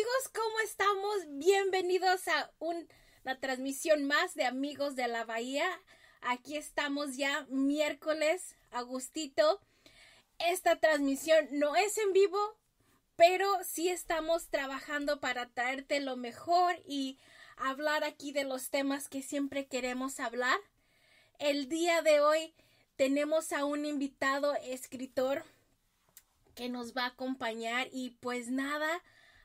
amigos, ¿cómo estamos? Bienvenidos a una transmisión más de Amigos de la Bahía. Aquí estamos ya miércoles, Agustito. Esta transmisión no es en vivo, pero sí estamos trabajando para traerte lo mejor y hablar aquí de los temas que siempre queremos hablar. El día de hoy tenemos a un invitado escritor que nos va a acompañar y pues nada,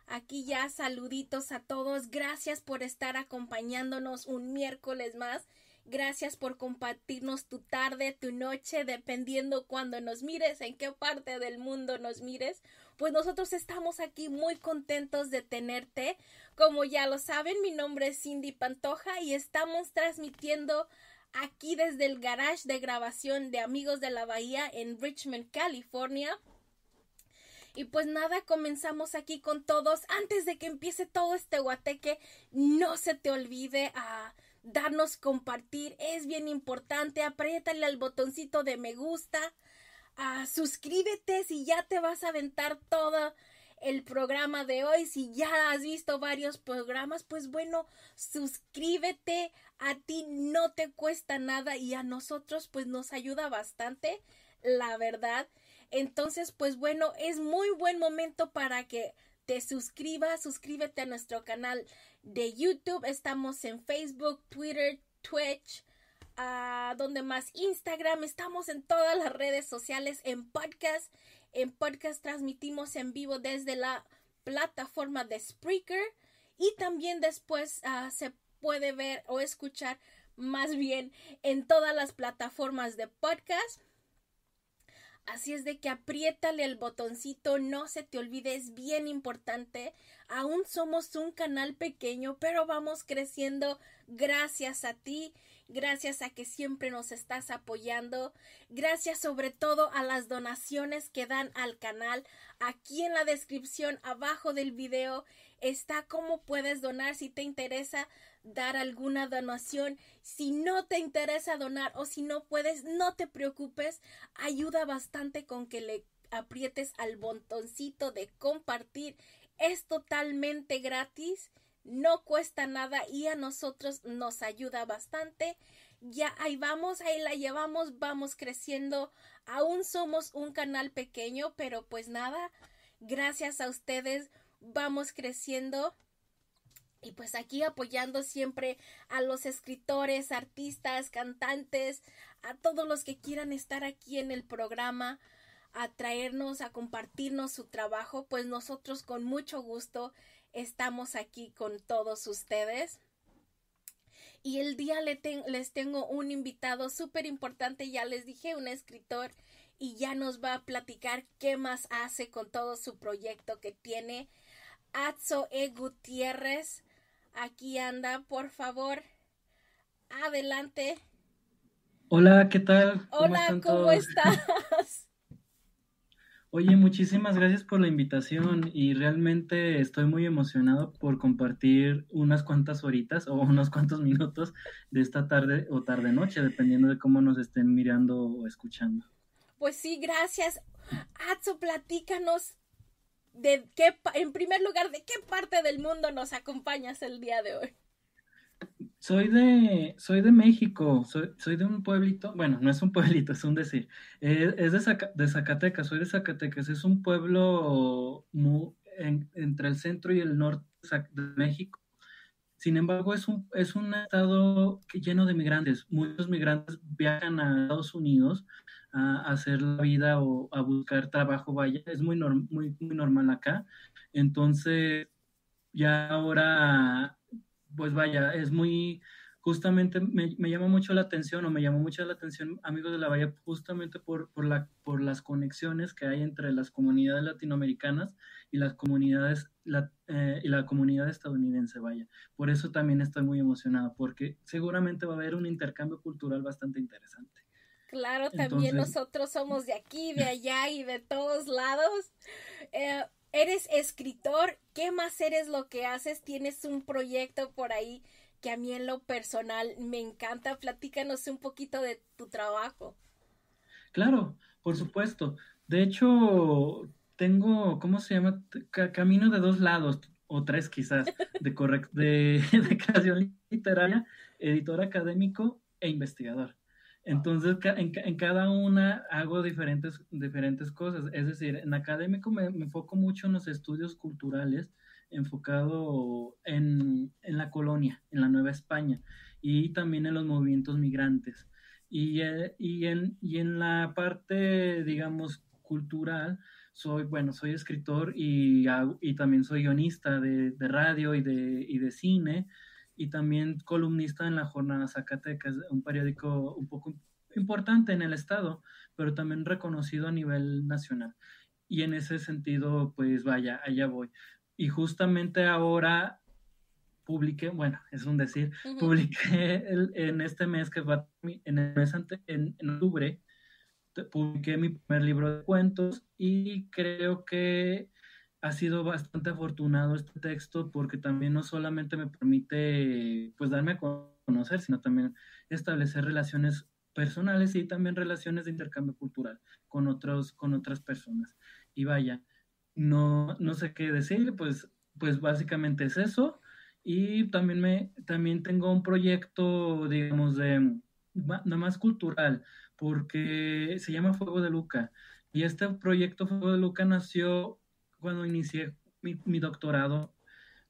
Aquí ya saluditos a todos. Gracias por estar acompañándonos un miércoles más. Gracias por compartirnos tu tarde, tu noche, dependiendo cuando nos mires, en qué parte del mundo nos mires. Pues nosotros estamos aquí muy contentos de tenerte. Como ya lo saben, mi nombre es Cindy Pantoja y estamos transmitiendo aquí desde el garage de grabación de Amigos de la Bahía en Richmond, California. Y pues nada, comenzamos aquí con todos. Antes de que empiece todo este guateque, no se te olvide a ah, darnos compartir. Es bien importante. Apriétale al botoncito de me gusta. A ah, suscríbete si ya te vas a aventar todo el programa de hoy. Si ya has visto varios programas, pues bueno, suscríbete. A ti no te cuesta nada y a nosotros pues nos ayuda bastante, la verdad. Entonces, pues bueno, es muy buen momento para que te suscribas, suscríbete a nuestro canal de YouTube. Estamos en Facebook, Twitter, Twitch, ah, donde más Instagram. Estamos en todas las redes sociales, en podcast. En podcast transmitimos en vivo desde la plataforma de Spreaker y también después ah, se puede ver o escuchar más bien en todas las plataformas de podcast. Así es de que apriétale el botoncito, no se te olvide, es bien importante. Aún somos un canal pequeño, pero vamos creciendo gracias a ti, gracias a que siempre nos estás apoyando, gracias sobre todo a las donaciones que dan al canal. Aquí en la descripción abajo del video está cómo puedes donar si te interesa dar alguna donación. Si no te interesa donar o si no puedes, no te preocupes. Ayuda bastante con que le aprietes al botoncito de compartir. Es totalmente gratis, no cuesta nada y a nosotros nos ayuda bastante. Ya ahí vamos, ahí la llevamos, vamos creciendo. Aún somos un canal pequeño, pero pues nada, gracias a ustedes vamos creciendo y pues aquí apoyando siempre a los escritores, artistas, cantantes, a todos los que quieran estar aquí en el programa, a traernos, a compartirnos su trabajo, pues nosotros con mucho gusto estamos aquí con todos ustedes. Y el día les tengo un invitado súper importante, ya les dije, un escritor, y ya nos va a platicar qué más hace con todo su proyecto que tiene. E. Gutiérrez Aquí anda, por favor. Adelante. Hola, ¿qué tal? Hola, ¿cómo estás? Oye, muchísimas gracias por la invitación y realmente estoy muy emocionado por compartir unas cuantas horitas o unos cuantos minutos de esta tarde o tarde noche, dependiendo de cómo nos estén mirando o escuchando. Pues sí, gracias. Atsu, platícanos de qué, en primer lugar, ¿de qué parte del mundo nos acompañas el día de hoy? Soy de, soy de México, soy, soy de un pueblito, bueno, no es un pueblito, es un decir, es, de, Zacatecas, soy de Zacatecas, es un pueblo muy, entre el centro y el norte de México. Sin embargo, es un, es un estado lleno de migrantes. Muchos migrantes viajan a Estados Unidos a hacer la vida o a buscar trabajo, vaya, es muy, muy, normal acá. Entonces, ya ahora, pues vaya, es muy, justamente me, llama mucho la atención o me llamó mucho la atención, amigos de la Bahía, justamente por, la, por las conexiones que hay entre las comunidades latinoamericanas y las comunidades la, eh, y la comunidad estadounidense, vaya. Por eso también estoy muy emocionado, porque seguramente va a haber un intercambio cultural bastante interesante. Claro, también nosotros somos de aquí, de allá y de todos lados. Eh, eres escritor, ¿qué más eres lo que haces? Tienes un proyecto por ahí que a mí en lo personal me encanta. Platícanos un poquito de tu trabajo. Claro, por supuesto. De hecho, tengo, ¿cómo se llama? Camino de dos lados, o tres quizás, de, de creación literaria, editor académico e investigador. Entonces, en, en, cada una hago diferentes, diferentes cosas. Es decir, en académico me, me enfoco mucho en los estudios culturales, enfocado en, en, la colonia, en la Nueva España, y también en los movimientos migrantes. Y, eh, y, en, y en la parte, digamos, cultural, soy, bueno, soy escritor y, y también soy guionista de, de radio y de, y de cine y también columnista en la Jornada Zacatecas, un periódico un poco importante en el estado, pero también reconocido a nivel nacional. Y en ese sentido, pues vaya, allá voy. Y justamente ahora publiqué, bueno, es un decir, publiqué en este mes que va, en el mes ante, en, en octubre, publiqué mi primer libro de cuentos y creo que ha sido bastante afortunado este texto porque también no solamente me permite pues darme a conocer, sino también establecer relaciones personales y también relaciones de intercambio cultural con otros con otras personas. Y vaya, no no sé qué decir, pues pues básicamente es eso y también me también tengo un proyecto digamos de nada más cultural porque se llama Fuego de Luca y este proyecto Fuego de Luca nació cuando inicié mi, doctorado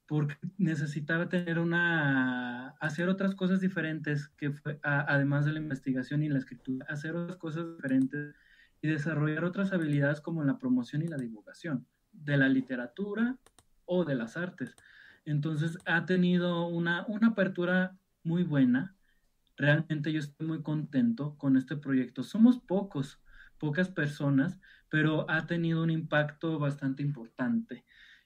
porque necesitaba tener una, hacer otras cosas diferentes, que además de la investigación y la escritura, hacer otras cosas diferentes y desarrollar otras habilidades como la promoción y la divulgación de la literatura o de las artes. Entonces ha tenido una, una apertura muy buena. Realmente yo estoy muy contento con este proyecto. Somos pocos, pocas personas, pero ha tenido un impacto bastante importante.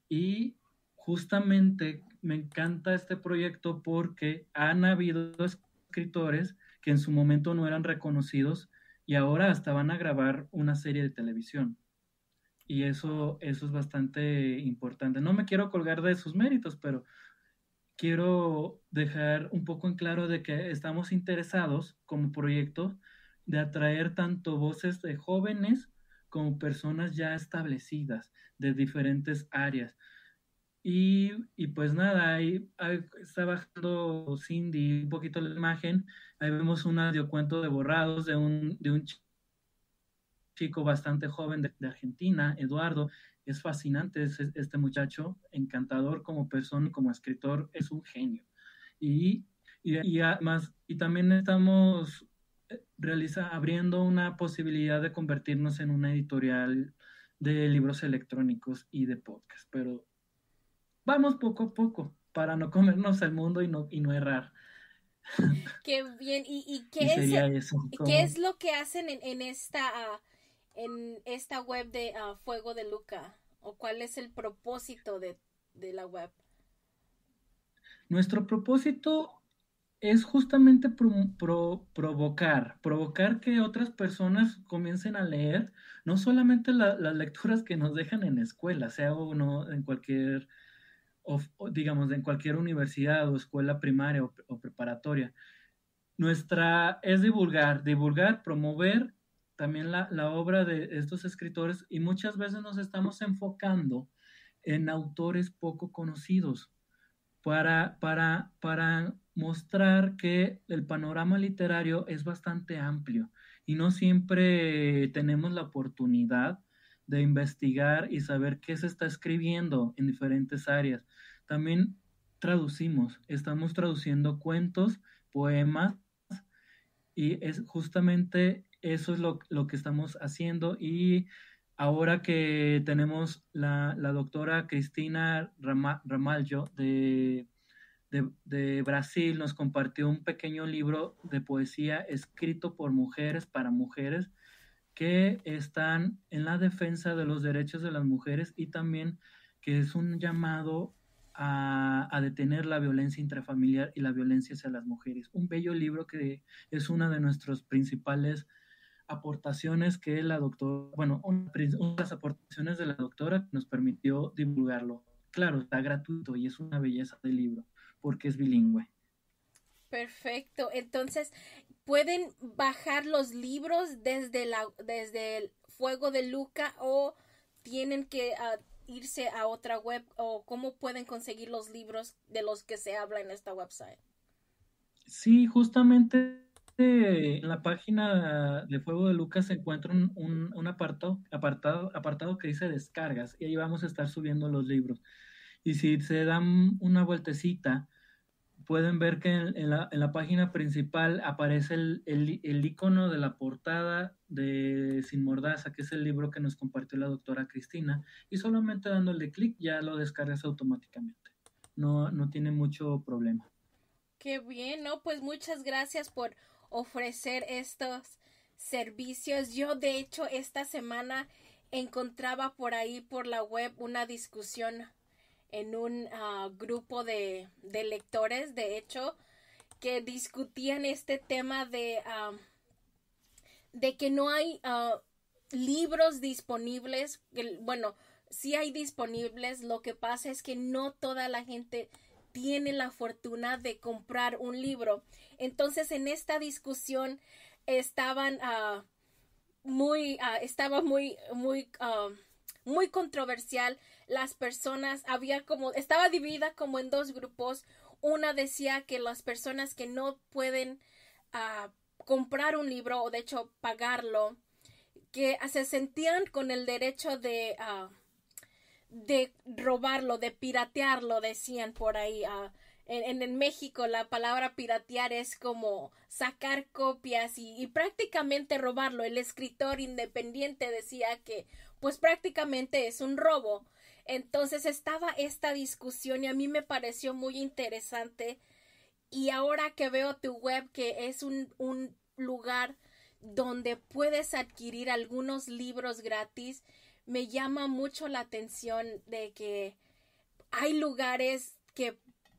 Y justamente me encanta este proyecto porque han habido escritores que en su momento no eran reconocidos y ahora hasta van a grabar una serie de televisión. Y eso, eso es bastante importante. No me quiero colgar de sus méritos, pero quiero dejar un poco en claro de que estamos interesados como proyecto de atraer tanto voces de jóvenes como personas ya establecidas de diferentes áreas. Y, pues nada, ahí, está bajando Cindy un poquito la imagen. Ahí vemos un audiocuento de borrados de un, de un chico bastante joven de, Argentina, Eduardo. Es fascinante este muchacho, encantador como persona, como escritor, es un genio. Y, y, y además, y también estamos realiza abriendo una posibilidad de convertirnos en una editorial de libros electrónicos y de podcast, pero vamos poco a poco para no comernos el mundo y no, y no errar. Qué bien, ¿y, qué, es, lo que hacen en, en esta, ah, en esta web de ah, Fuego de Luca? ¿O cuál es el propósito de, de la web? Nuestro propósito es justamente provocar, provocar que otras personas comiencen a leer, no solamente las lecturas que nos dejan en escuela, sea o no en cualquier, digamos, en cualquier universidad o escuela primaria o, preparatoria. Nuestra es divulgar, divulgar, promover también la obra de estos escritores y muchas veces nos estamos enfocando en autores poco conocidos para, para, mostrar que el panorama literario es bastante amplio y no siempre tenemos la oportunidad de investigar y saber qué se está escribiendo en diferentes áreas. También traducimos, estamos traduciendo cuentos, poemas, y es justamente eso es lo, lo que estamos haciendo y ahora que tenemos la, doctora Cristina Ramaljo de, Brasil, nos compartió un pequeño libro de poesía escrito por mujeres para mujeres que están en la defensa de los derechos de las mujeres y también que es un llamado a, a detener la violencia intrafamiliar y la violencia hacia las mujeres. Un bello libro que es uno de nuestros principales aportaciones que la doctora, bueno, las aportaciones de la doctora nos permitió divulgarlo. Claro, está gratuito y es una belleza del libro porque es bilingüe. Perfecto. Entonces, pueden bajar los libros desde la desde el Fuego de Luca o tienen que ah, irse a otra web o cómo pueden conseguir los libros de los que se habla en esta website. Sí, justamente en la página de Fuego de Lucas se encuentra un, apartado, apartado, que dice descargas y ahí vamos a estar subiendo los libros. Y si se dan una vueltecita, pueden ver que en, la, página principal aparece el, icono de la portada de Sin Mordaza, que es el libro que nos compartió la doctora Cristina, y solamente dándole clic ya lo descargas automáticamente. No, no tiene mucho problema. Qué bien, ¿no? Pues muchas gracias por ofrecer estos servicios. Yo, de hecho, esta semana encontraba por ahí, por la web, una discusión en un ah, grupo de, lectores, de hecho, que discutían este tema de, ah, de que no hay ah, libros disponibles, bueno, sí hay disponibles, lo que pasa es que no toda la gente tiene la fortuna de comprar un libro. Entonces en esta discusión estaban ah, muy, ah, estaba muy, muy, ah, muy controversial. Las personas había como, estaba dividida como en dos grupos. Una decía que las personas que no pueden comprar un libro o de hecho pagarlo, que se sentían con el derecho de de robarlo, de piratearlo, decían por ahí. Ah, en, México la palabra piratear es como sacar copias y, prácticamente robarlo. El escritor independiente decía que pues prácticamente es un robo. Entonces estaba esta discusión y a mí me pareció muy interesante. Y ahora que veo tu web que es un, un lugar donde puedes adquirir algunos libros gratis, me llama mucho la atención de que hay lugares que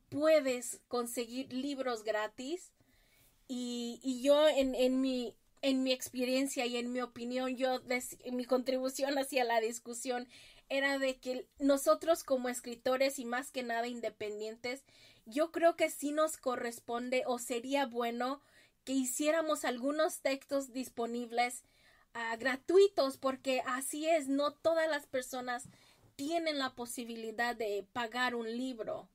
puedes conseguir libros gratis y, yo en, en, mi, en mi experiencia y en mi opinión, yo mi contribución hacia la discusión era de que nosotros como escritores y más que nada independientes, yo creo que sí nos corresponde o sería bueno que hiciéramos algunos textos disponibles Ah, gratuitos porque así es, no todas las personas tienen la posibilidad de pagar un libro.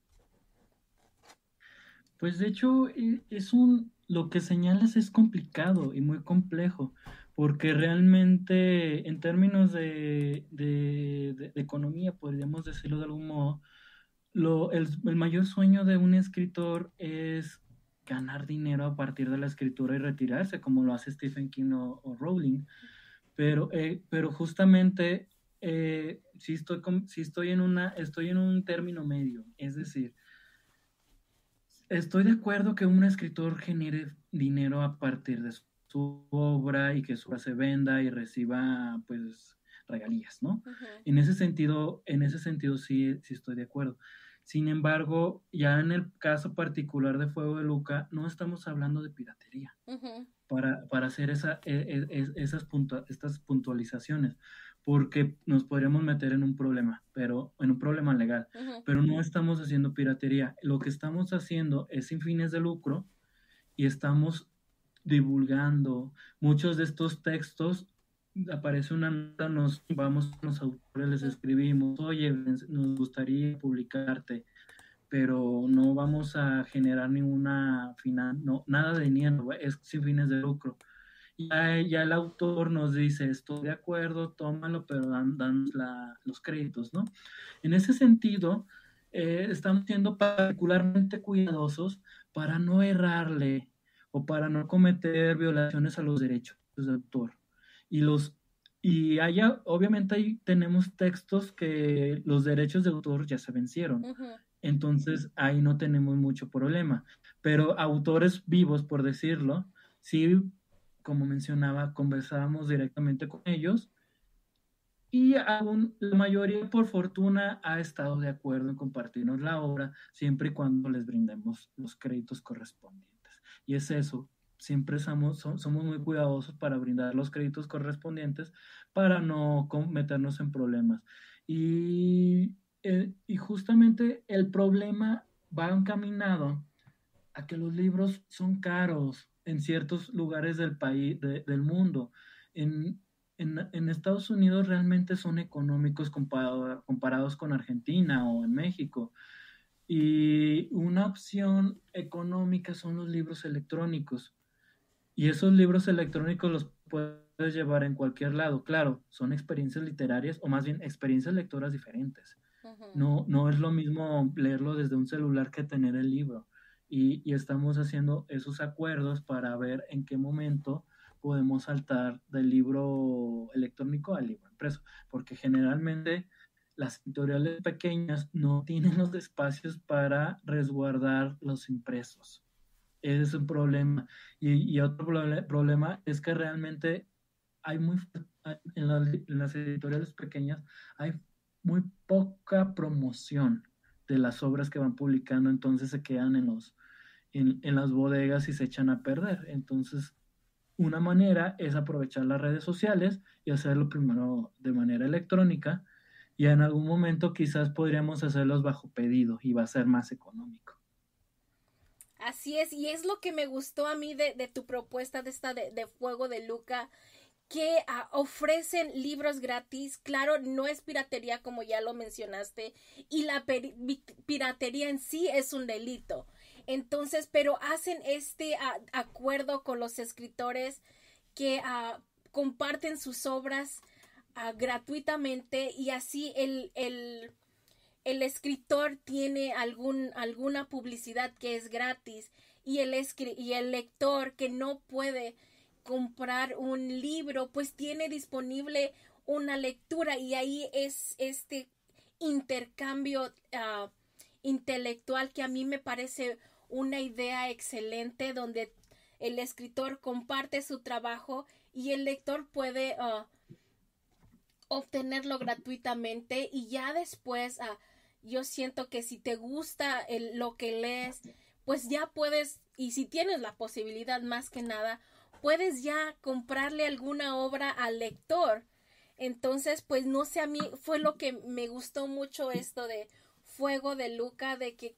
Pues de hecho e, es un lo que señalas es complicado y muy complejo, porque realmente en términos de, economía, podríamos decirlo de algún modo, lo, el, el, mayor sueño de un escritor es ganar dinero a partir de la escritura y retirarse, como lo hace Stephen King o, Rowling. Pero, eh, pero justamente eh, sí, estoy, si estoy, en una, estoy en un término medio, es decir, estoy de acuerdo que un escritor genere dinero a partir de su obra y que su obra se venda y reciba pues regalías, ¿no? En ese sentido, en ese sentido sí, sí estoy de acuerdo. Sin embargo, ya en el caso particular de Fuego de Luca, no estamos hablando de piratería para, hacer esa, e, e, esas estas puntualizaciones, porque nos podríamos meter en un problema, pero en un problema legal. Pero no estamos haciendo piratería. Lo que estamos haciendo es sin fines de lucro y estamos divulgando. Muchos de estos textos aparece una nota, nos vamos a los autores, les escribimos, oye, nos gustaría publicarte, pero no vamos a generar ninguna final, no, nada de dinero, es sin fines de lucro. Ya, ya el autor nos dice, estoy de acuerdo, tómalo, pero dan, dan los créditos, ¿no? En ese sentido, eh, estamos siendo particularmente cuidadosos para no errarle o para no cometer violaciones a los derechos de autor y los y allá obviamente ahí tenemos textos que los derechos de autor ya se vencieron. Entonces ahí no tenemos mucho problema. Pero autores vivos, por decirlo, sí, como mencionaba, conversábamos directamente con ellos y aún la mayoría, por fortuna, ha estado de acuerdo en compartirnos la obra siempre y cuando les brindemos los créditos correspondientes. Y es eso, siempre somos, somos muy cuidadosos para brindar los créditos correspondientes para no meternos en problemas. Y, eh, y justamente el problema va encaminado a que los libros son caros en ciertos lugares del país, del mundo. En, en, Estados Unidos realmente son económicos comparados con Argentina o en México. Y una opción económica son los libros electrónicos. Y esos libros electrónicos los puedes llevar en cualquier lado. Claro, son experiencias literarias o más bien experiencias lectoras diferentes. No, no es lo mismo leerlo desde un celular que tener el libro. Y, y, estamos haciendo esos acuerdos para ver en qué momento podemos saltar del libro electrónico al libro impreso, porque generalmente las editoriales pequeñas no tienen los espacios para resguardar los impresos es un problema. Y, otro problema es que realmente hay muy, en las, editoriales pequeñas, hay muy poca promoción de las obras que van publicando, entonces se quedan en los, en, en, las bodegas y se echan a perder. Entonces, una manera es aprovechar las redes sociales y hacerlo primero de manera electrónica y en algún momento quizás podríamos hacerlos bajo pedido y va a ser más económico. Así es, y es lo que me gustó a mí de, tu propuesta de esta de, Fuego de Luca, que ah, ofrecen libros gratis. Claro, no es piratería como ya lo mencionaste, y la piratería en sí es un delito. Entonces, pero hacen este ah, acuerdo con los escritores que ah, comparten sus obras gratuitamente y así el el escritor tiene algún, alguna publicidad que es gratis y el, y el lector que no puede comprar un libro, pues tiene disponible una lectura y ahí es este intercambio ah, intelectual que a mí me parece una idea excelente donde el escritor comparte su trabajo y el lector puede ah, obtenerlo gratuitamente y ya después ah, yo siento que si te gusta lo que lees, pues ya puedes, y si tienes la posibilidad más que nada, puedes ya comprarle alguna obra al lector. Entonces, pues no sé, a mí fue lo que me gustó mucho esto de Fuego de Luca, de que,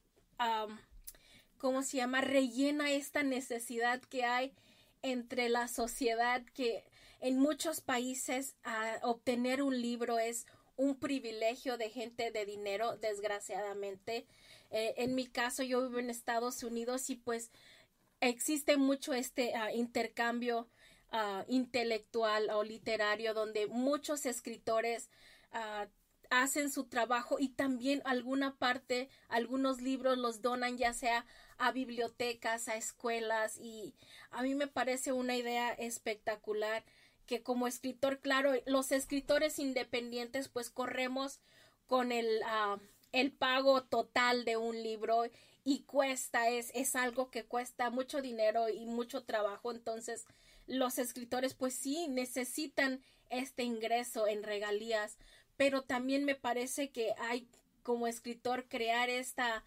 ¿cómo se llama? Rellena esta necesidad que hay entre la sociedad que en muchos países ah, obtener un libro es un privilegio de gente de dinero, desgraciadamente. Eh, en mi caso, yo vivo en Estados Unidos y pues existe mucho este ah, intercambio ah, intelectual o literario donde muchos escritores ah, hacen su trabajo y también alguna parte, algunos libros los donan ya sea a bibliotecas, a escuelas y a mí me parece una idea espectacular que como escritor, claro, los escritores independientes pues corremos con el, ah, el pago total de un libro y cuesta, es, es algo que cuesta mucho dinero y mucho trabajo, entonces los escritores pues sí necesitan este ingreso en regalías, pero también me parece que hay como escritor crear esta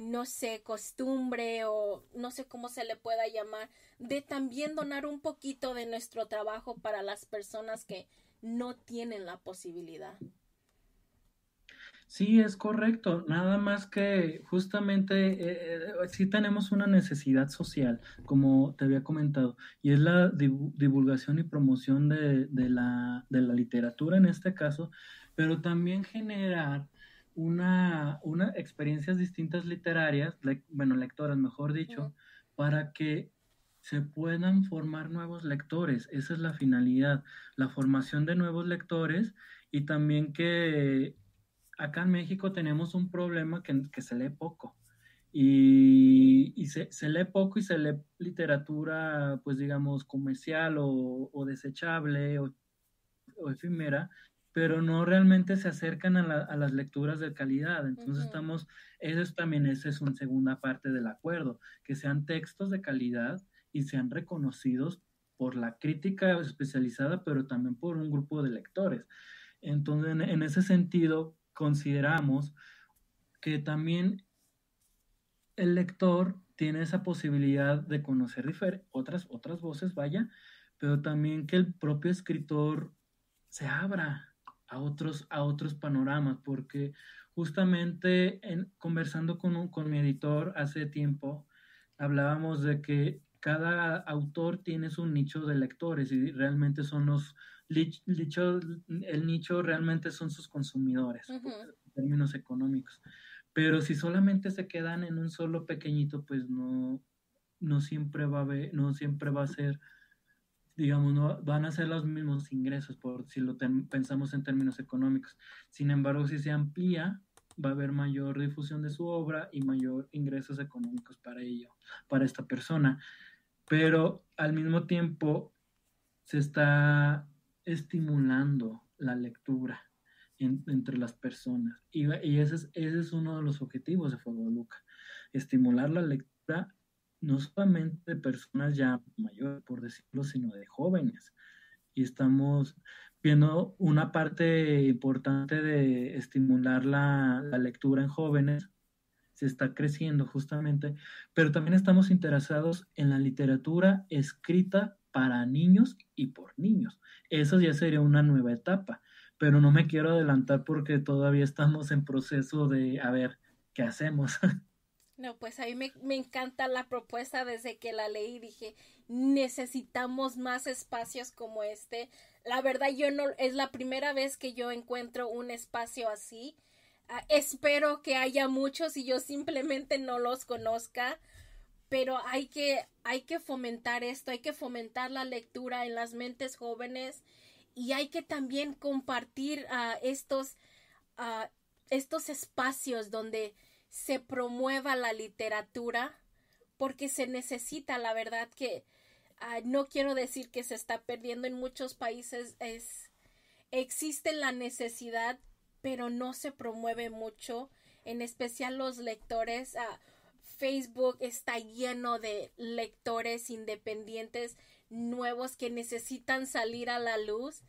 no sé, costumbre o no sé cómo se le pueda llamar, de también donar un poquito de nuestro trabajo para las personas que no tienen la posibilidad. Sí, es correcto. Nada más que justamente si eh, eh, sí tenemos una necesidad social, como te había comentado, y es la divulgación y promoción de, de, la, de la literatura en este caso, pero también generar una, experiencia experiencias distintas literarias, bueno, lectoras mejor dicho, para que se puedan formar nuevos lectores. Esa es la finalidad, la formación de nuevos lectores y también que acá en México tenemos un problema que, se lee poco y, se, lee poco y se lee literatura, pues digamos, comercial o, desechable o, efímera pero no realmente se acercan a, las lecturas de calidad. Entonces estamos, eso también esa es una segunda parte del acuerdo, que sean textos de calidad y sean reconocidos por la crítica especializada, pero también por un grupo de lectores. Entonces, en, en ese sentido, consideramos que también el lector tiene esa posibilidad de conocer otras, otras voces, vaya, pero también que el propio escritor se abra a otros, a otros panoramas, porque justamente en, conversando con, un, con mi editor hace tiempo, hablábamos de que cada autor tiene su nicho de lectores y realmente son los dicho, el nicho realmente son sus consumidores en términos económicos. Pero si solamente se quedan en un solo pequeñito, pues no, no siempre va a no siempre va a ser digamos, no van a ser los mismos ingresos, por si lo pensamos en términos económicos. Sin embargo, si se amplía, va a haber mayor difusión de su obra y mayor ingresos económicos para ello, para esta persona. Pero al mismo tiempo se está estimulando la lectura entre las personas. Y, ese, es, uno de los objetivos de Fuego Luca, estimular la lectura no solamente de personas ya mayores, por decirlo, sino de jóvenes. Y estamos viendo una parte importante de estimular la, lectura en jóvenes, se está creciendo justamente, pero también estamos interesados en la literatura escrita para niños y por niños. Eso ya sería una nueva etapa, pero no me quiero adelantar porque todavía estamos en proceso de a ver qué hacemos. No, pues a mí me, encanta la propuesta desde que la leí. Dije, necesitamos más espacios como este. La verdad, yo no, es la primera vez que yo encuentro un espacio así. Ah, espero que haya muchos y yo simplemente no los conozca. Pero hay que, hay que fomentar esto, hay que fomentar la lectura en las mentes jóvenes y hay que también compartir ah, estos, ah, estos espacios donde se promueva la literatura porque se necesita, la verdad que no quiero decir que se está perdiendo en muchos países, es, existe la necesidad, pero no se promueve mucho, en especial los lectores. Ah, Facebook está lleno de lectores independientes nuevos que necesitan salir a la luz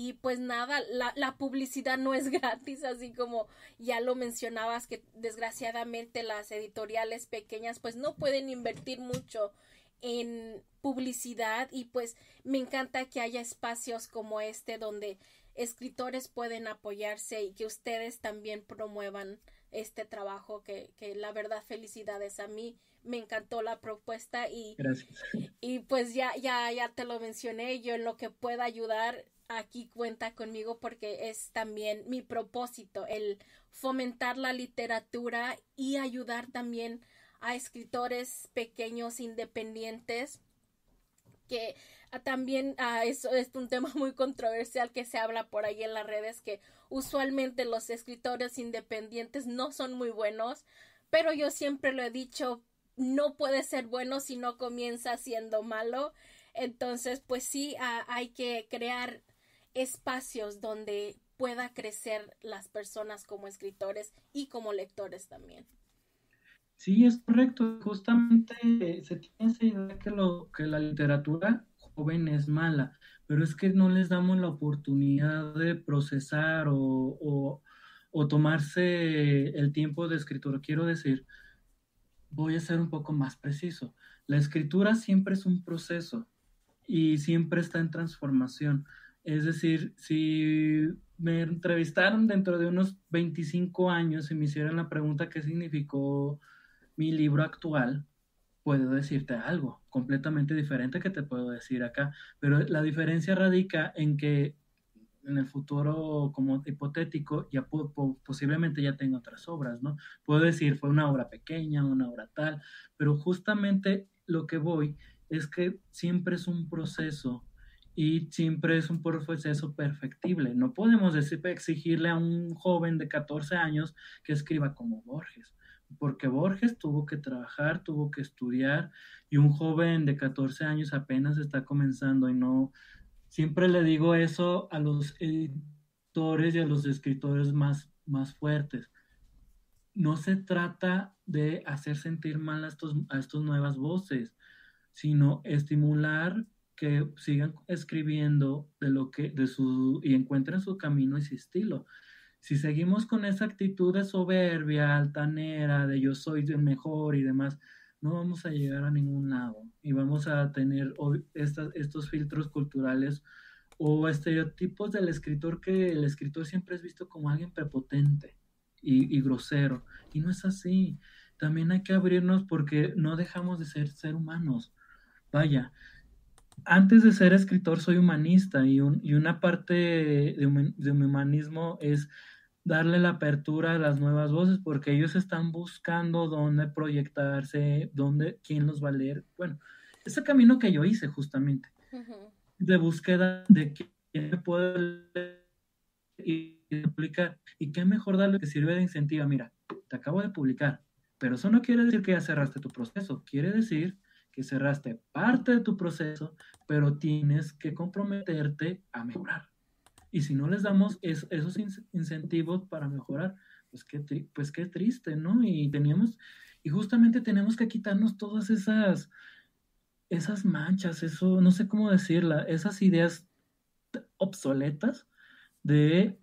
y pues nada, la, publicidad no es gratis, así como ya lo mencionabas, que desgraciadamente las editoriales pequeñas pues no pueden invertir mucho en publicidad y pues me encanta que haya espacios como este donde escritores pueden apoyarse y que ustedes también promuevan este trabajo que, que la verdad felicidades a mí me encantó la propuesta y, y pues ya, ya, ya te lo mencioné, yo en lo que pueda ayudar aquí cuenta conmigo porque es también mi propósito, el fomentar la literatura y ayudar también a escritores pequeños independientes que también es, es un tema muy controversial que se habla por ahí en las redes que usualmente los escritores independientes no son muy buenos, pero yo siempre lo he dicho, no puede ser bueno si no comienza siendo malo. Entonces, pues sí, hay que crear espacios donde pueda crecer las personas como escritores y como lectores también. Sí, es correcto. Justamente eh, se tiene esa idea que, lo, que la literatura joven es mala, pero es que no les damos la oportunidad de procesar o tomarse el tiempo de escritura. Quiero decir, voy a ser un poco más preciso. La escritura siempre es un proceso y siempre está en transformación. Es decir, si me entrevistaron dentro de unos 25 años y me hicieran la pregunta qué significó mi libro actual, puedo decirte algo completamente diferente que te puedo decir acá. Pero la diferencia radica en que en el futuro como hipotético, ya posiblemente ya tenga otras obras, ¿no? Puedo decir, fue una obra pequeña, una obra tal, pero justamente lo que voy es que siempre es un proceso y siempre es un proceso perfectible. No podemos decir, exigirle a un joven de 14 años que escriba como Borges, porque Borges tuvo que trabajar, tuvo que estudiar y un joven de 14 años apenas está comenzando y no, siempre le digo eso a los editores y a los escritores más, más fuertes. No se trata de hacer sentir mal a, a estas nuevas voces, sino estimular que sigan escribiendo de lo que de su y encuentren su camino y su estilo. Si seguimos con esa actitud de soberbia, altanera, de yo soy el mejor y demás, no vamos a llegar a ningún lado y vamos a tener estos filtros culturales o estereotipos del escritor que el escritor siempre es visto como alguien prepotente y, y grosero y no es así. También hay que abrirnos porque no dejamos de ser ser humanos. Vaya, antes de ser escritor soy humanista y, y una parte de, mi humanismo es darle la apertura a las nuevas voces porque ellos están buscando dónde proyectarse, dónde, quién los va a leer. Bueno, ese camino que yo hice justamente de búsqueda de quién me puede leer y publicar y qué mejor darle que sirve de incentivo. Mira, te acabo de publicar, pero eso no quiere decir que ya cerraste tu proceso, quiere decir cerraste parte de tu proceso, pero tienes que comprometerte a mejorar. Y si no les damos esos incentivos para mejorar, pues qué, pues qué triste, ¿no? Y teníamos, y justamente tenemos que quitarnos todas esas, esas manchas, eso, no sé cómo decirla, esas ideas obsoletas de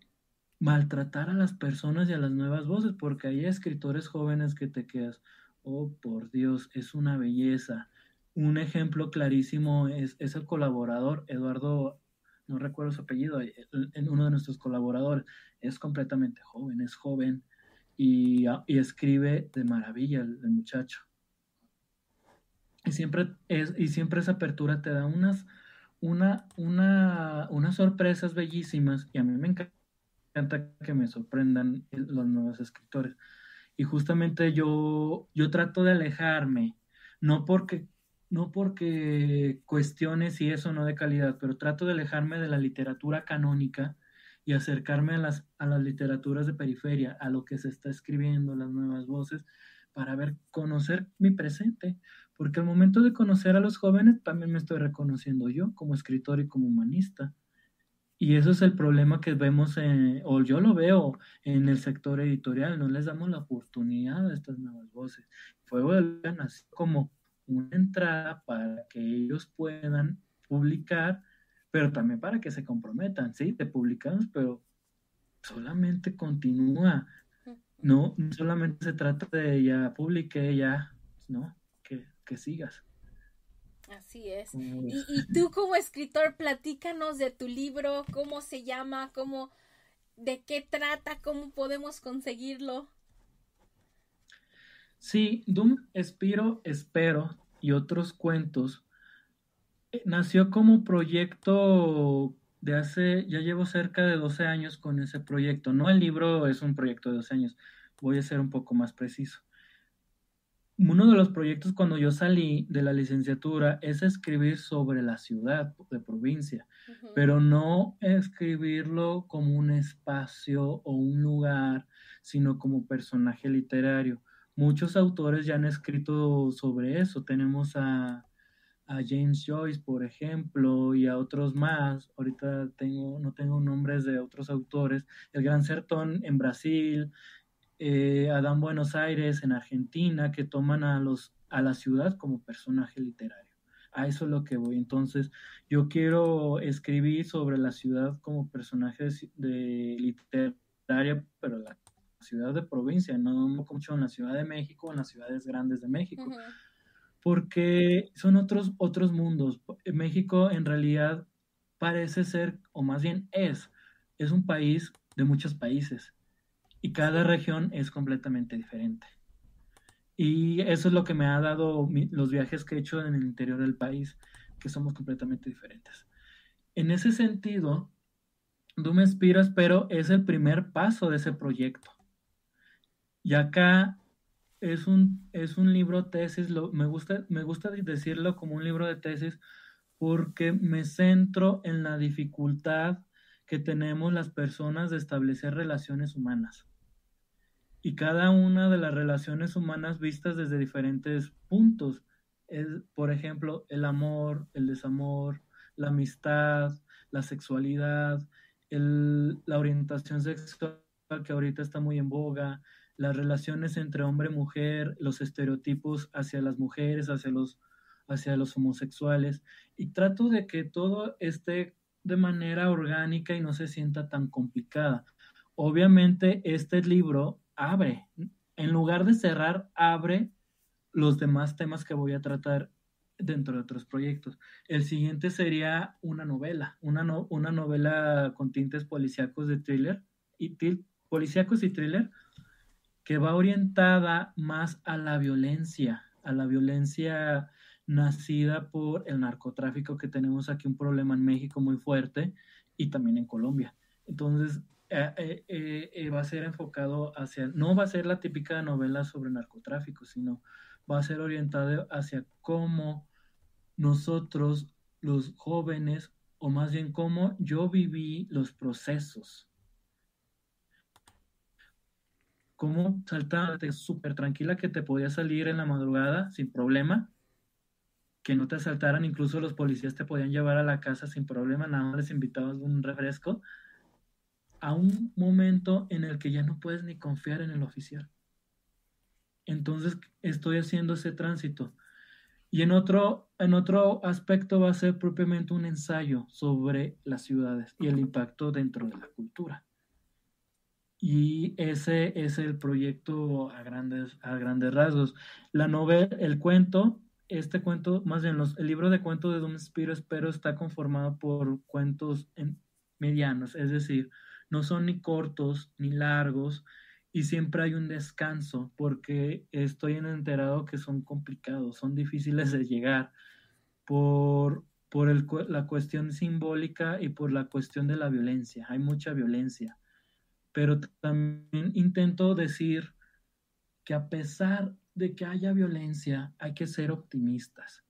maltratar a las personas y a las nuevas voces, porque hay escritores jóvenes que te quedas, oh por Dios, es una belleza, un ejemplo clarísimo es, el colaborador Eduardo, no recuerdo su apellido, en uno de nuestros colaboradores, es completamente joven, es joven y, ah, escribe de maravilla el, muchacho. Y siempre, es, y siempre esa apertura te da unas, una, unas sorpresas bellísimas y a mí me encanta que me sorprendan los nuevos escritores. Y justamente yo, yo trato de alejarme, no porque no porque cuestiones y eso no de calidad, pero trato de alejarme de la literatura canónica y acercarme a las, a las literaturas de periferia, a lo que se está escribiendo, las nuevas voces, para ver, conocer mi presente, porque al momento de conocer a los jóvenes también me estoy reconociendo yo como escritor y como humanista. Y eso es el problema que vemos, o yo lo veo en el sector editorial, no les damos la oportunidad a estas nuevas voces. Fuego de la como una entrada para que ellos puedan publicar, pero también para que se comprometan, ¿sí? Te publicamos, pero solamente continúa. No, solamente se trata de ya publique, ya, ¿no? Que, sigas. Así es. Y, y, tú como escritor, platícanos de tu libro, cómo se llama, cómo, de qué trata, cómo podemos conseguirlo. Sí, Doom Espiro Espero y otros cuentos eh, nació como proyecto de hace, ya llevo cerca de 12 años con ese proyecto. No el libro es un proyecto de 12 años, voy a ser un poco más preciso. Uno de los proyectos cuando yo salí de la licenciatura es escribir sobre la ciudad de provincia, pero no escribirlo como un espacio o un lugar, sino como personaje literario muchos autores ya han escrito sobre eso. Tenemos a, James Joyce, por ejemplo, y a otros más. Ahorita tengo, no tengo nombres de otros autores. El Gran Sertón en Brasil, eh, Adán Buenos Aires en Argentina, que toman a, los, a la ciudad como personaje literario. A eso es lo que voy. Entonces, yo quiero escribir sobre la ciudad como personaje de, literaria, pero la ciudad de provincia, no mucho en la Ciudad de México, en las ciudades grandes de México. Porque son otros, otros mundos. México en realidad parece ser, o más bien es, es un país de muchos países. Y cada región es completamente diferente. Y eso es lo que me ha dado los viajes que he hecho en el interior del país, que somos completamente diferentes. En ese sentido, tú me inspiras, pero es el primer paso de ese proyecto. Y acá es un, es un libro tesis, me, gusta, me gusta decirlo como un libro de tesis porque me centro en la dificultad que tenemos las personas de establecer relaciones humanas. Y cada una de las relaciones humanas vistas desde diferentes puntos. Es, por ejemplo, el amor, el desamor, la amistad, la sexualidad, la orientación sexual que ahorita está muy en boga, las relaciones entre hombre y mujer, los estereotipos hacia las mujeres, hacia los, hacia los homosexuales, y trato de que todo esté de manera orgánica y no se sienta tan complicada. Obviamente este libro abre, en lugar de cerrar, abre los demás temas que voy a tratar dentro de otros proyectos. El siguiente sería una novela, una, una novela con tintes policíacos de thriller y policíacos y thriller, que va orientada más a la violencia, a la violencia nacida por el narcotráfico, que tenemos aquí un problema en México muy fuerte y también en Colombia. Entonces, eh, eh, eh, va a ser enfocado hacia, no va a ser la típica novela sobre narcotráfico, sino va a ser orientado hacia cómo nosotros, los jóvenes, o más bien cómo yo viví los procesos cómo saltarte súper tranquila que te podías salir en la madrugada sin problema, que no te asaltaran, incluso los policías te podían llevar a la casa sin problema, nada más les invitabas un refresco, a un momento en el que ya no puedes ni confiar en el oficial. Entonces estoy haciendo ese tránsito. Y en otro, en otro aspecto va a ser propiamente un ensayo sobre las ciudades y el impacto dentro de la cultura. Y ese es el proyecto a grandes, a grandes rasgos. La novela, el cuento, este cuento, más bien los, el libro de cuentos de Don Spiros, espero está conformado por cuentos medianos, es decir, no son ni cortos ni largos y siempre hay un descanso porque estoy enterado que son complicados, son difíciles de llegar por, por la cuestión simbólica y por la cuestión de la violencia. Hay mucha violencia pero también intento decir que a pesar de que haya violencia, hay que ser optimistas.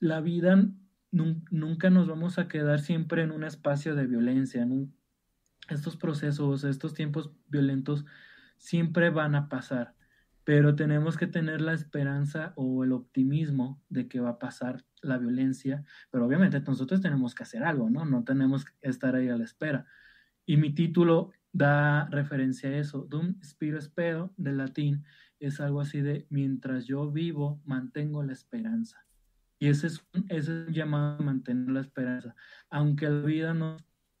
La vida nunca nos vamos a quedar siempre en un espacio de violencia. Estos procesos, estos tiempos violentos siempre van a pasar, pero tenemos que tener la esperanza o el optimismo de que va a pasar la violencia, pero obviamente nosotros tenemos que hacer algo, ¿no? No tenemos que estar ahí a la espera. Y mi título da referencia a eso. Dum spiro espero, del latín, es algo así de mientras yo vivo, mantengo la esperanza. Y ese es un, ese llamado a mantener la esperanza. Aunque la vida no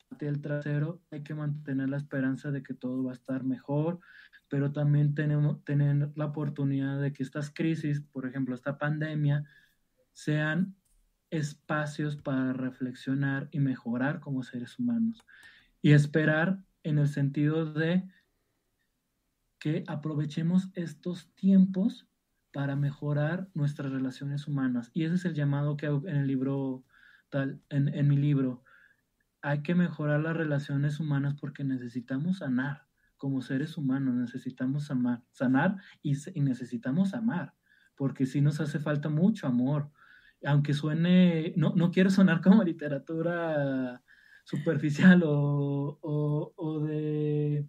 parte el trasero, hay que mantener la esperanza de que todo va a estar mejor, pero también tenemos tener la oportunidad de que estas crisis, por ejemplo, esta pandemia, sean espacios para reflexionar y mejorar como seres humanos. Y esperar en el sentido de que aprovechemos estos tiempos para mejorar nuestras relaciones humanas. Y ese es el llamado que hago en el libro, tal, en, mi libro. Hay que mejorar las relaciones humanas porque necesitamos sanar como seres humanos, necesitamos amar, sanar y, necesitamos amar, porque sí nos hace falta mucho amor. Aunque suene, no quiero sonar como literatura superficial o, de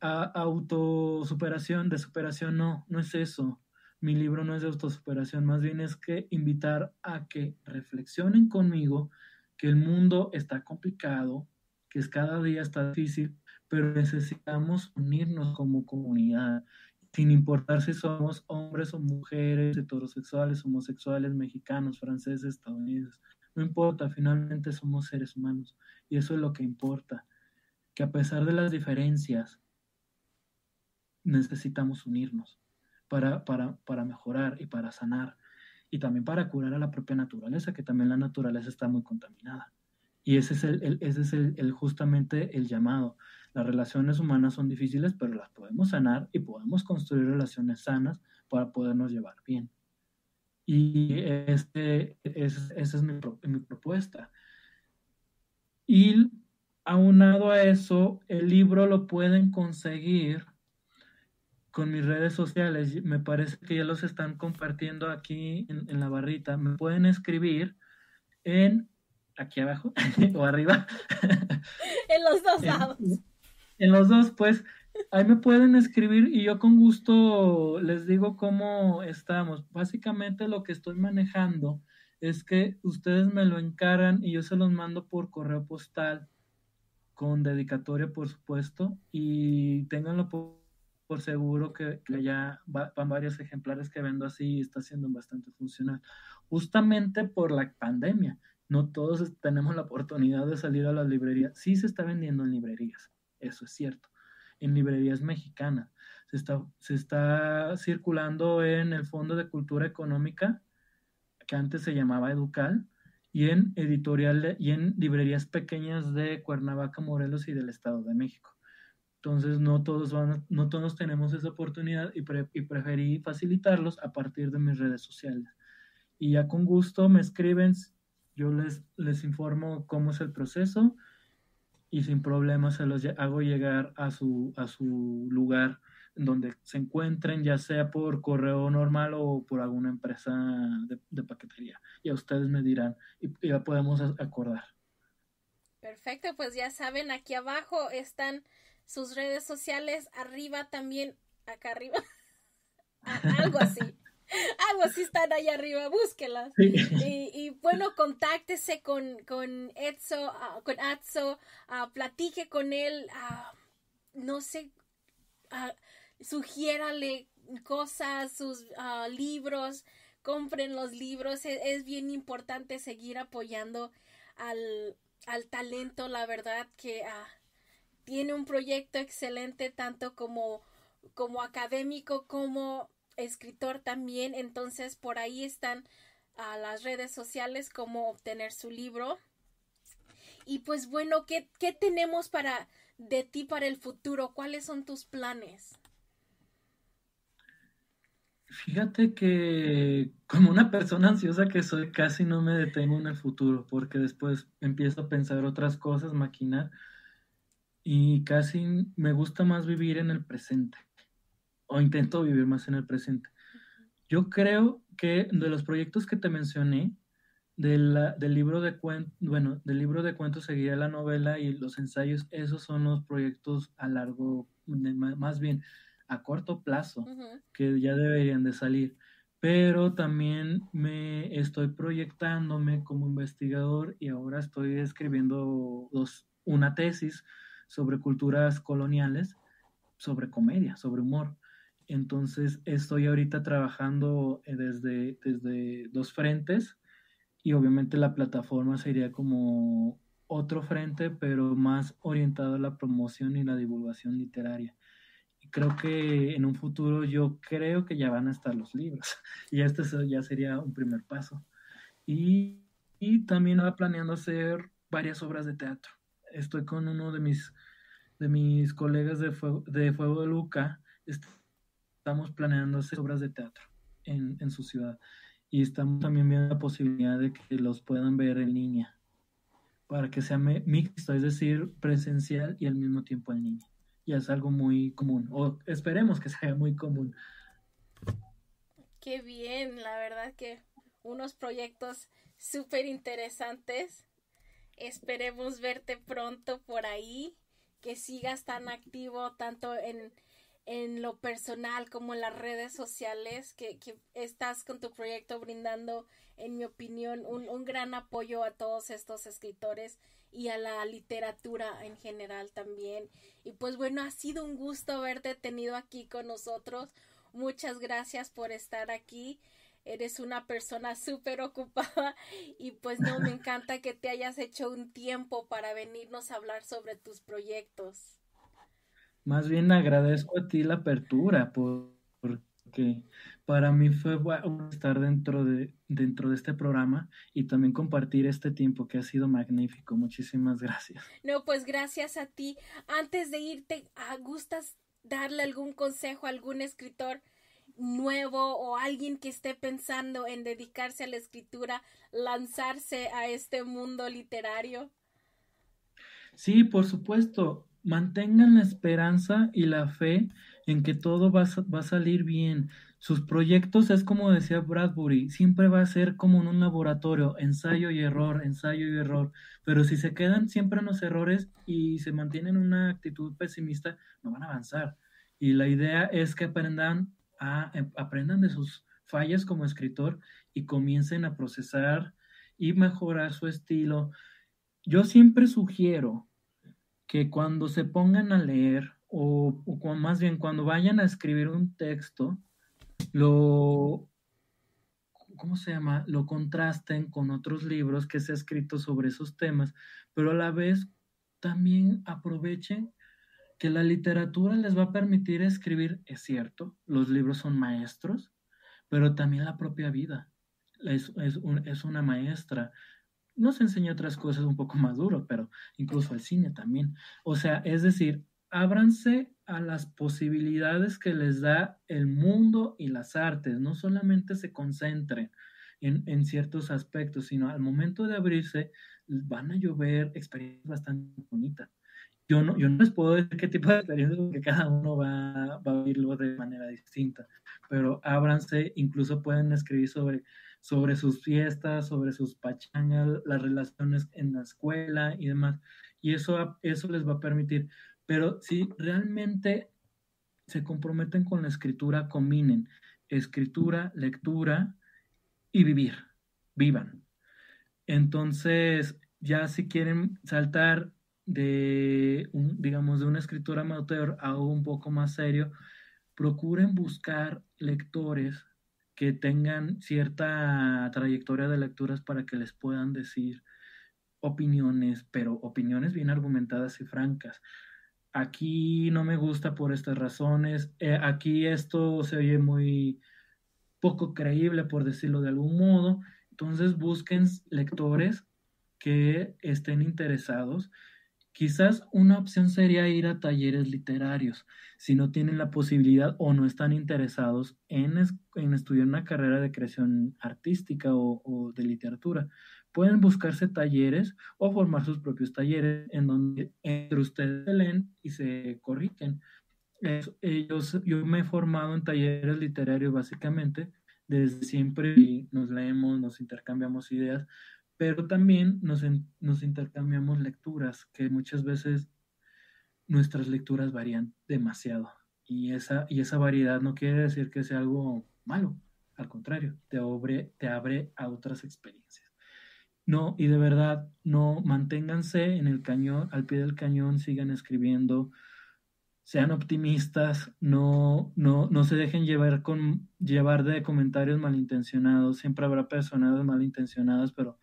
autosuperación, de superación, no, no es eso. Mi libro no es de autosuperación, más bien es que invitar a que reflexionen conmigo que el mundo está complicado, que es cada día está difícil, pero necesitamos unirnos como comunidad, sin importar si somos hombres o mujeres, heterosexuales, homosexuales, mexicanos, franceses, estadounidenses. No importa, finalmente somos seres humanos y eso es lo que importa, que a pesar de las diferencias, necesitamos unirnos para, mejorar y para sanar y también para curar a la propia naturaleza, que también la naturaleza está muy contaminada. Y ese es, el, ese es justamente el llamado. Las relaciones humanas son difíciles, pero las podemos sanar y podemos construir relaciones sanas para podernos llevar bien. Y este, es, esa es mi, propuesta. Y aunado a eso, el libro lo pueden conseguir con mis redes sociales. Me parece que ya los están compartiendo aquí en, la barrita. Me pueden escribir en aquí abajo o arriba. en los dos lados. en, los dos, pues, Ahí me pueden escribir y yo con gusto les digo cómo estamos. Básicamente lo que estoy manejando es que ustedes me lo encaran y yo se los mando por correo postal con dedicatoria, por supuesto, y tenganlo por, seguro que, ya van varios ejemplares que vendo así y está siendo bastante funcional. Justamente por la pandemia, no todos tenemos la oportunidad de salir a la librería. Sí se está vendiendo en librerías, eso es cierto, en librerías mexicanas. Se está, circulando en el Fondo de Cultura Económica, que antes se llamaba Educal, y en editorial y en librerías pequeñas de Cuernavaca, Morelos y del Estado de México. Entonces no todos van, no todos tenemos esa oportunidad y, preferí facilitarlos a partir de mis redes sociales. Y ya con gusto me escriben, yo les, les informo cómo es el proceso y sin problema se los hago llegar a su, a su lugar donde se encuentren, ya sea por correo normal o por alguna empresa de, paquetería. Y a ustedes me dirán y, y ya podemos acordar. Perfecto, pues ya saben, aquí abajo están sus redes sociales, arriba también, acá arriba, algo así. Algo así están ahí arriba, búsquelas. Y, bueno, contáctese con, con Edso, ah, con Atso, ah, platique con él, ah, no sé, sugiérale cosas, sus libros, compren los libros. E, es, bien importante seguir apoyando al, al talento, la verdad que tiene un proyecto excelente tanto como, como académico como escritor también, entonces por ahí están a ah, las redes sociales cómo obtener su libro. Y pues bueno, ¿qué, ¿qué, tenemos para de ti para el futuro? ¿Cuáles son tus planes? Fíjate que como una persona ansiosa que soy, casi no me detengo en el futuro, porque después empiezo a pensar otras cosas, maquinar, y casi me gusta más vivir en el presente o intento vivir más en el presente. Yo creo que de los proyectos que te mencioné, del, libro de cuentos, bueno, del libro de cuentos seguía la novela y los ensayos, esos son los proyectos a largo, más bien a corto plazo, que ya deberían de salir. Pero también me estoy proyectándome como investigador y ahora estoy escribiendo dos, una tesis sobre culturas coloniales, sobre comedia, sobre humor. Entonces estoy ahorita trabajando eh, desde, desde dos frentes y obviamente la plataforma sería como otro frente, pero más orientado a la promoción y la divulgación literaria. Y creo que en un futuro yo creo que ya van a estar los libros y este ya sería un primer paso. Y, también va planeando hacer varias obras de teatro. Estoy con uno de mis, de mis colegas de Fuego de, Fuego de Luca. Este, estamos planeando hacer obras de teatro en, su ciudad y estamos también viendo la posibilidad de que los puedan ver en línea para que sea mixto, es decir, presencial y al mismo tiempo en línea. Ya es algo muy común, o esperemos que sea muy común. Qué bien, la verdad que unos proyectos súper interesantes. Esperemos verte pronto por ahí, que sigas tan activo tanto en, en lo personal como en las redes sociales, que, estás con tu proyecto brindando, en mi opinión, un, un, gran apoyo a todos estos escritores y a la literatura en general también. Y pues bueno, ha sido un gusto haberte tenido aquí con nosotros. Muchas gracias por estar aquí. Eres una persona súper ocupada y pues no, me encanta que te hayas hecho un tiempo para venirnos a hablar sobre tus proyectos. Más bien agradezco a ti la apertura, porque para mí fue bueno estar dentro de, dentro de este programa y también compartir este tiempo que ha sido magnífico. Muchísimas gracias. No, pues gracias a ti. Antes de irte, ¿gustas darle algún consejo a algún escritor nuevo o alguien que esté pensando en dedicarse a la escritura, lanzarse a este mundo literario? Sí, por supuesto. Mantengan la esperanza y la fe en que todo va, a salir bien. Sus proyectos es como decía Bradbury, siempre va a ser como en un laboratorio, ensayo y error, ensayo y error. Pero si se quedan siempre en los errores y se mantienen una actitud pesimista, no van a avanzar. Y la idea es que aprendan, a, em, aprendan de sus fallas como escritor y comiencen a procesar y mejorar su estilo. Yo siempre sugiero que cuando se pongan a leer o, o más bien cuando vayan a escribir un texto, lo, ¿cómo se llama? Lo contrasten con otros libros que se han escrito sobre esos temas, pero a la vez también aprovechen que la literatura les va a permitir escribir, es cierto, los libros son maestros, pero también la propia vida es, es, es una maestra nos enseña otras cosas un poco más duro, pero incluso el cine también. O sea, es decir, ábranse a las posibilidades que les da el mundo y las artes, no solamente se concentren en, en ciertos aspectos, sino al momento de abrirse van a llover experiencias bastante bonitas. Yo no, yo no les puedo decir qué tipo de experiencias, porque cada uno va, va a vivirlo de manera distinta, pero ábranse, incluso pueden escribir sobre sobre sus fiestas, sobre sus pachangas, las relaciones en la escuela y demás. Y eso, eso les va a permitir. Pero si realmente se comprometen con la escritura, combinen escritura, lectura y vivir, vivan. Entonces, ya si quieren saltar de, un, digamos, de una escritura amateur a un poco más serio, procuren buscar lectores que tengan cierta trayectoria de lecturas para que les puedan decir opiniones, pero opiniones bien argumentadas y francas. Aquí no me gusta por estas razones, eh, aquí esto se oye muy poco creíble, por decirlo de algún modo. Entonces busquen lectores que estén interesados Quizás una opción sería ir a talleres literarios, si no tienen la posibilidad o no están interesados en, en estudiar una carrera de creación artística o, de literatura. Pueden buscarse talleres o formar sus propios talleres en donde entre ustedes leen y se corrigen. ellos, yo me he formado en talleres literarios básicamente desde siempre nos leemos, nos intercambiamos ideas, pero también nos, intercambiamos lecturas, que muchas veces nuestras lecturas varían demasiado. Y esa, y esa variedad no quiere decir que sea algo malo, al contrario, te abre, te abre a otras experiencias. No, y de verdad, no manténganse en el cañón, al pie del cañón, sigan escribiendo, sean optimistas, no, no, no se dejen llevar, con, llevar de comentarios malintencionados, siempre habrá personas malintencionadas, pero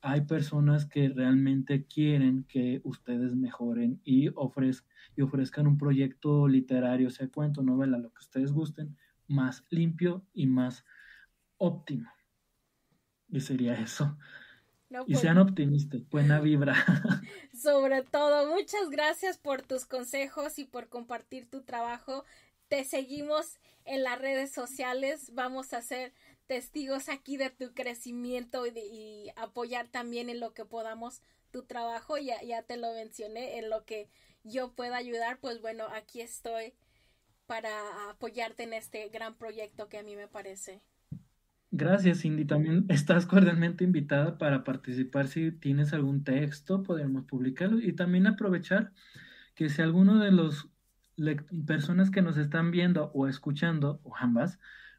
hay personas que realmente quieren que ustedes mejoren y, ofrezcan un proyecto literario, sea cuento, novela, lo que ustedes gusten, más limpio y más óptimo. Y sería eso. y pues sean optimistas, buena vibra. Sobre todo, muchas gracias por tus consejos y por compartir tu trabajo. Te seguimos en las redes sociales. Vamos a hacer testigos aquí de tu crecimiento y, apoyar también en lo que podamos tu trabajo, ya, ya te lo mencioné, en lo que yo pueda ayudar, pues bueno, aquí estoy para apoyarte en este gran proyecto que a mí me parece. Gracias, Cindy. También estás cordialmente invitada para participar si tienes algún texto, podemos publicarlo y también aprovechar que si alguno de los personas que nos están viendo o escuchando o ambas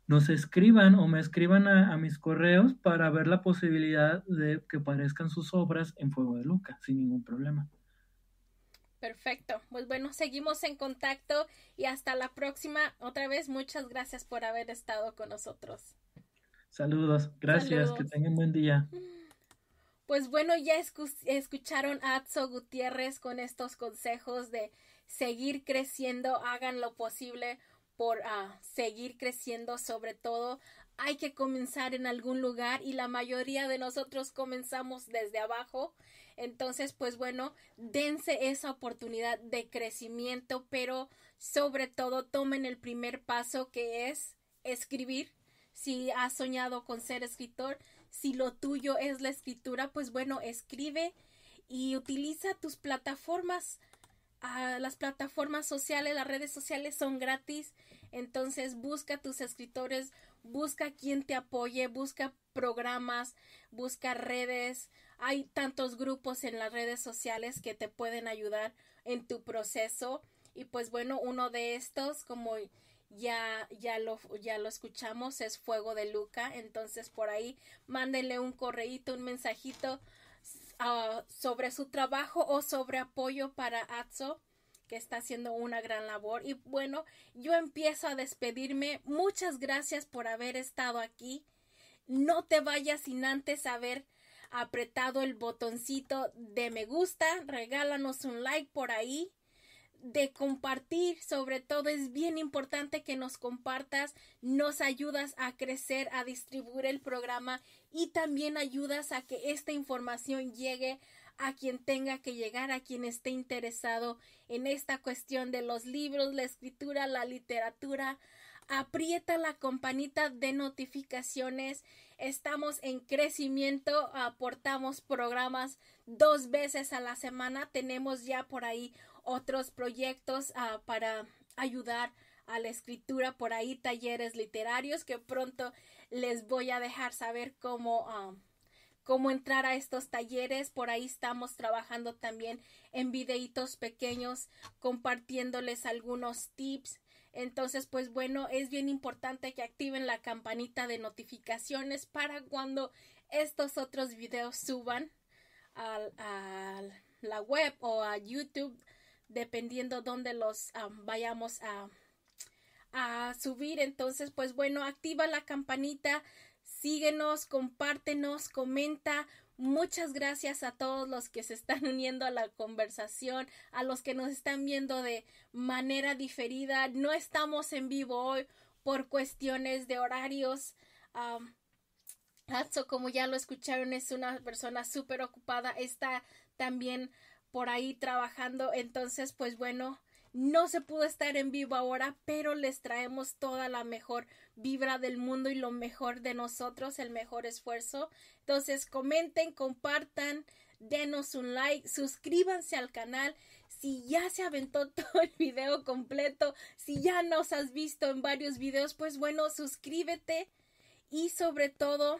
nos escriban o me escriban a, mis correos para ver la posibilidad de que aparezcan sus obras en Fuego de Luca, sin ningún problema. Perfecto, pues bueno, seguimos en contacto y hasta la próxima. Otra vez, muchas gracias por haber estado con nosotros. Saludos, gracias, que tengan buen día. Pues bueno, ya escucharon a Atzo Gutiérrez con estos consejos de seguir creciendo, hagan lo posible por ah, seguir creciendo, sobre todo hay que comenzar en algún lugar y la mayoría de nosotros comenzamos desde abajo. Entonces, pues bueno, dense esa oportunidad de crecimiento, pero sobre todo tomen el primer paso que es escribir. Si has soñado con ser escritor, si lo tuyo es la escritura, pues bueno, escribe y utiliza tus plataformas las plataformas sociales, las redes sociales son gratis, entonces busca tus escritores, busca quien te apoye, busca programas, busca redes, hay tantos grupos en las redes sociales que te pueden ayudar en tu proceso y pues bueno, uno de estos como ya ya lo ya lo escuchamos es Fuego de Luca, entonces por ahí mándenle un correíto, un mensajito Ah, sobre su trabajo o sobre apoyo para Atso que está haciendo una gran labor. Y bueno, yo empiezo a despedirme. Muchas gracias por haber estado aquí. No te vayas sin antes haber apretado el botoncito de me gusta. Regálanos un like por ahí de compartir, sobre todo es bien importante que nos compartas, nos ayudas a crecer, a distribuir el programa y también ayudas a que esta información llegue a quien tenga que llegar, a quien esté interesado en esta cuestión de los libros, la escritura, la literatura. Aprieta la campanita de notificaciones. Estamos en crecimiento, aportamos programas dos veces a la semana. Tenemos ya por ahí otros proyectos ah, para ayudar a la escritura por ahí talleres literarios que pronto les voy a dejar saber cómo ah, cómo entrar a estos talleres por ahí estamos trabajando también en videitos pequeños compartiéndoles algunos tips entonces pues bueno es bien importante que activen la campanita de notificaciones para cuando estos otros videos suban a la web o a YouTube dependiendo dónde los vayamos a, subir. Entonces, pues bueno, activa la campanita, síguenos, compártenos, comenta. Muchas gracias a todos los que se están uniendo a la conversación, a los que nos están viendo de manera diferida. No estamos en vivo hoy por cuestiones de horarios. Um, como ya lo escucharon, es una persona súper ocupada. Está también por ahí trabajando. Entonces, pues bueno, no se pudo estar en vivo ahora, pero les traemos toda la mejor vibra del mundo y lo mejor de nosotros, el mejor esfuerzo. Entonces, comenten, compartan, denos un like, suscríbanse al canal. Si ya se aventó todo el video completo, si ya nos has visto en varios videos, pues bueno, suscríbete y sobre todo,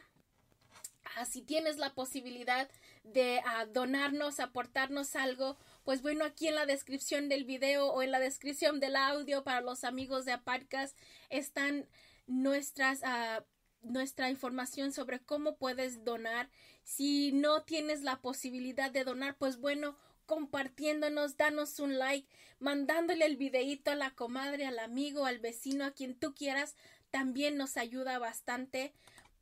ah, si tienes la posibilidad, de ah, donarnos, aportarnos algo, pues bueno, aquí en la descripción del video o en la descripción del audio para los amigos de Aparcas están nuestras... Ah, nuestra información sobre cómo puedes donar. Si no tienes la posibilidad de donar, pues bueno, compartiéndonos, danos un like, mandándole el videito a la comadre, al amigo, al vecino, a quien tú quieras, también nos ayuda bastante.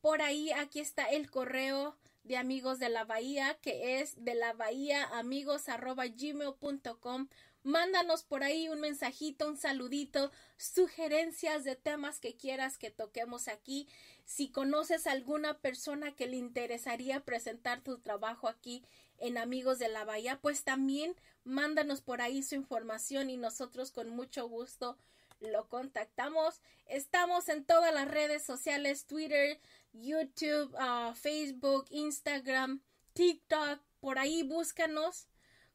Por ahí, aquí está el correo de Amigos de la Bahía, que es de la bahía amigos arroba gmail.com. Mándanos por ahí un mensajito, un saludito, sugerencias de temas que quieras que toquemos aquí. Si conoces alguna persona que le interesaría presentar tu trabajo aquí en Amigos de la Bahía, pues también mándanos por ahí su información y nosotros con mucho gusto lo contactamos. Estamos en todas las redes sociales, Twitter, YouTube, ah, Facebook, Instagram, TikTok, por ahí búscanos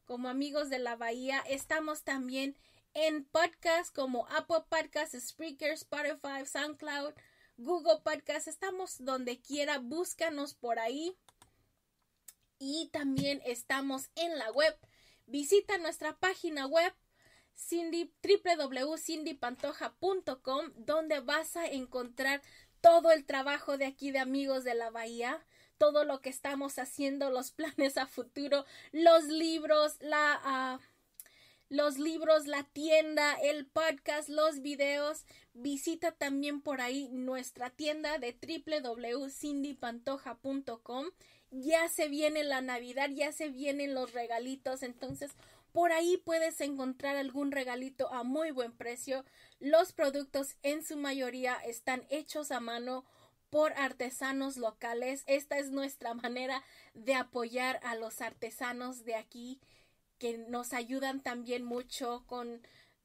como amigos de la bahía. Estamos también en podcasts como Apple Podcasts, Spreaker, Spotify, SoundCloud, Google Podcasts. Estamos donde quiera, búscanos por ahí. Y también estamos en la web. Visita nuestra página web Cindy, www.cindypantoja.com, donde vas a encontrar todo el trabajo de aquí de Amigos de la Bahía, todo lo que estamos haciendo, los planes a futuro, los libros, la... Ah, los libros, la tienda, el podcast, los videos. Visita también por ahí nuestra tienda de www.cindypantoja.com. Ya se viene la Navidad, ya se vienen los regalitos, entonces por ahí puedes encontrar algún regalito a muy buen precio. Los productos en su mayoría están hechos a mano por artesanos locales. Esta es nuestra manera de apoyar a los artesanos de aquí que nos ayudan también mucho con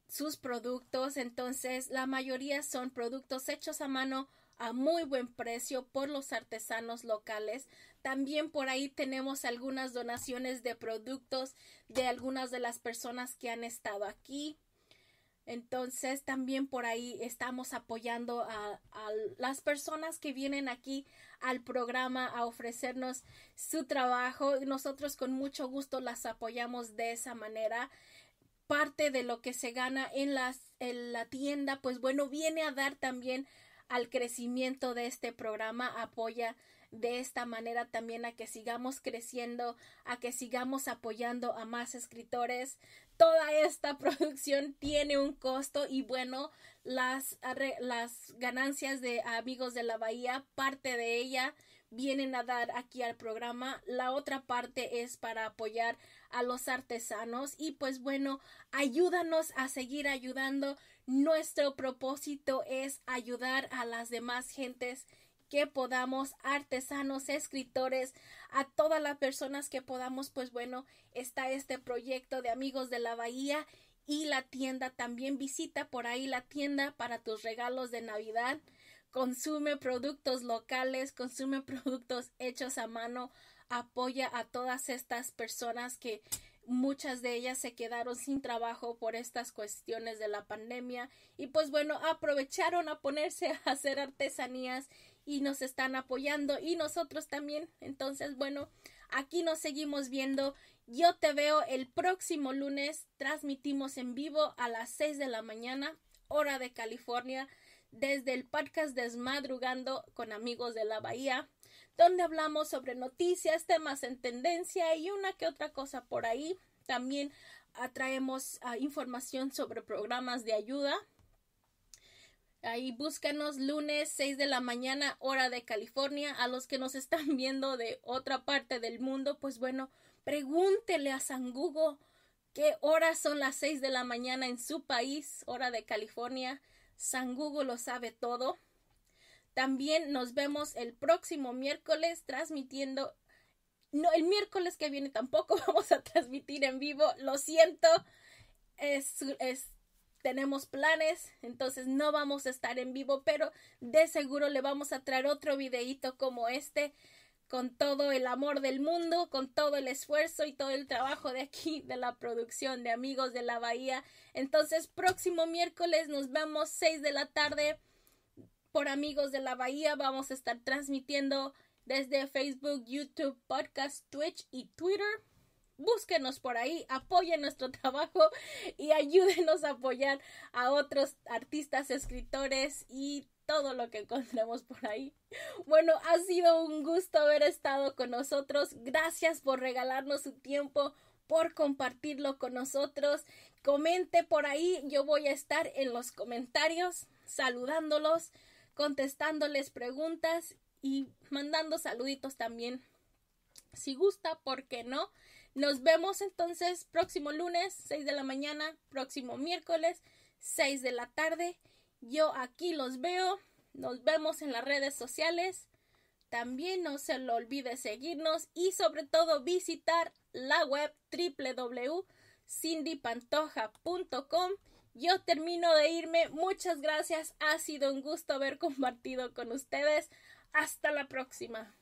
sus productos. Entonces, la mayoría son productos hechos a mano a muy buen precio por los artesanos locales. También por ahí tenemos algunas donaciones de productos de algunas de las personas que han estado aquí. Entonces también por ahí estamos apoyando a, las personas que vienen aquí al programa a ofrecernos su trabajo. Nosotros con mucho gusto las apoyamos de esa manera. Parte de lo que se gana en, en la tienda, pues bueno, viene a dar también al crecimiento de este programa, apoya de esta manera también a que sigamos creciendo, a que sigamos apoyando a más escritores. Toda esta producción tiene un costo y bueno, las, las ganancias de Amigos de la Bahía, parte de ella vienen a dar aquí al programa. La otra parte es para apoyar a los artesanos y pues bueno, ayúdanos a seguir ayudando. Nuestro propósito es ayudar a las demás gentes que podamos, artesanos, escritores, a todas las personas que podamos, pues bueno, está este proyecto de Amigos de la Bahía y la tienda también visita por ahí la tienda para tus regalos de Navidad. Consume productos locales, consume productos hechos a mano, apoya a todas estas personas que muchas de ellas se quedaron sin trabajo por estas cuestiones de la pandemia y pues bueno, aprovecharon a ponerse a hacer artesanías y nos están apoyando y nosotros también. Entonces, bueno, aquí nos seguimos viendo. Yo te veo el próximo lunes. Transmitimos en vivo a las 6 de la mañana, hora de California, desde el podcast Desmadrugando con amigos de la Bahía, donde hablamos sobre noticias, temas en tendencia y una que otra cosa por ahí. También atraemos ah, información sobre programas de ayuda Ahí búscanos lunes 6 de la mañana hora de California. A los que nos están viendo de otra parte del mundo, pues bueno, pregúntele a San qué horas son las 6 de la mañana en su país, hora de California. San lo sabe todo. También nos vemos el próximo miércoles transmitiendo. No, el miércoles que viene tampoco vamos a transmitir en vivo. Lo siento. Es, es tenemos planes, entonces no vamos a estar en vivo, pero de seguro le vamos a traer otro videíto como este con todo el amor del mundo, con todo el esfuerzo y todo el trabajo de aquí, de la producción de Amigos de la Bahía. Entonces, próximo miércoles nos vemos 6 de la tarde por Amigos de la Bahía. Vamos a estar transmitiendo desde Facebook, YouTube, Podcast, Twitch y Twitter búsquenos por ahí, apoyen nuestro trabajo y ayúdenos a apoyar a otros artistas, escritores y todo lo que encontremos por ahí. Bueno, ha sido un gusto haber estado con nosotros. Gracias por regalarnos su tiempo, por compartirlo con nosotros. Comente por ahí, yo voy a estar en los comentarios saludándolos, contestándoles preguntas y mandando saluditos también. Si gusta, ¿por qué no? Nos vemos entonces próximo lunes, 6 de la mañana, próximo miércoles, 6 de la tarde. Yo aquí los veo. Nos vemos en las redes sociales. También no se lo olvide seguirnos y sobre todo visitar la web www.cindypantoja.com. Yo termino de irme. Muchas gracias. Ha sido un gusto haber compartido con ustedes. Hasta la próxima.